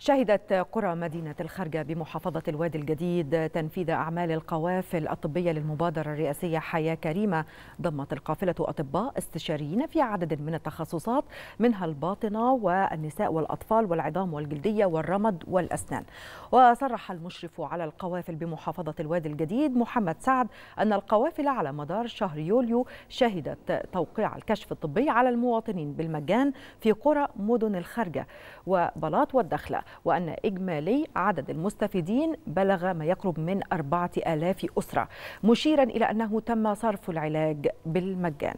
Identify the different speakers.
Speaker 1: شهدت قرى مدينة الخرجة بمحافظة الوادي الجديد تنفيذ أعمال القوافل الطبية للمبادرة الرئاسية حياة كريمة ضمت القافلة أطباء استشاريين في عدد من التخصصات منها الباطنة والنساء والأطفال والعظام والجلدية والرمد والأسنان وصرح المشرف على القوافل بمحافظة الوادي الجديد محمد سعد أن القوافل على مدار شهر يوليو شهدت توقيع الكشف الطبي على المواطنين بالمجان في قرى مدن الخرجة وبلاط والدخلة وأن إجمالي عدد المستفيدين بلغ ما يقرب من 4000 أسرة مشيرا إلى أنه تم صرف العلاج بالمجان